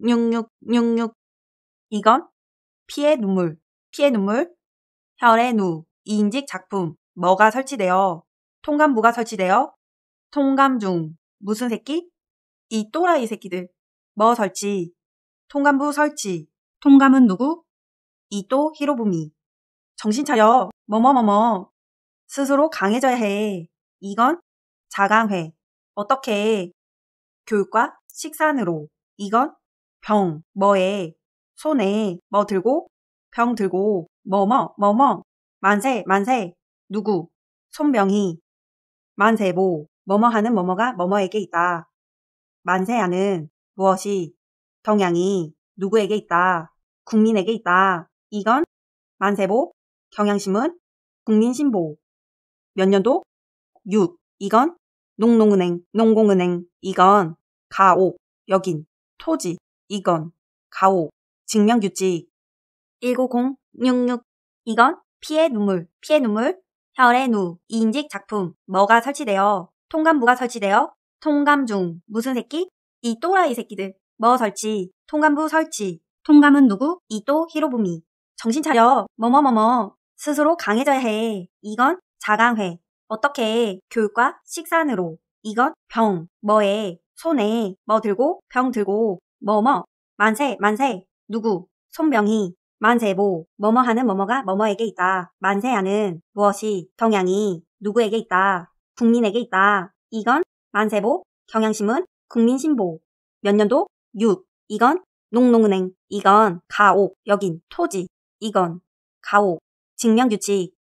190-6666 이건 피의 눈물, 피의 눈물, 혈의 누, 이인직 작품, 뭐가 설치되어, 통감부가 설치되어, 통감 중, 무슨 새끼? 이 또라이 새끼들, 뭐 설치, 통감부 설치, 통감은 누구? 이 또 히로부미. 정신 차려, 뭐뭐뭐뭐. 스스로 강해져야 해. 이건 자강회. 어떻게 교육과 식산으로, 이건 병, 뭐에, 손에 뭐 들고, 병 들고, 뭐뭐, 뭐뭐, 만세, 만세, 누구, 손병이, 만세보, 뭐뭐 하는 뭐뭐가 뭐뭐에게 있다. 만세하는 무엇이, 경향이 누구에게 있다. 국민에게 있다. 이건 만세보, 경향신문, 국민신보. 몇 년도? 6. 이건 농농은행, 농공은행. 이건 가옥, 여긴, 토지, 이건, 가옥, 직명규칙 19066 이건 피해 눈물, 피해 눈물, 혈의 누, 인직 작품, 뭐가 설치되어, 통감부가 설치되어, 통감 중, 무슨 새끼? 이 또라이 새끼들, 뭐 설치, 통감부 설치, 통감은 누구? 이 또 히로부미. 정신 차려, 뭐뭐뭐뭐, 스스로 강해져야 해. 이건 자강회, 어떻게, 교육과 식산으로, 이건 병, 뭐에, 손에 뭐 들고 병 들고 뭐뭐 뭐, 만세 만세 누구 손병이 만세보 뭐뭐하는 뭐뭐가 뭐뭐에게 있다 만세하는 무엇이 경향이 누구에게 있다 국민에게 있다 이건 만세보 경향신문 국민신보 몇 년도 6 이건 농농은행 이건 가옥 여긴 토지 이건 가옥 증명규칙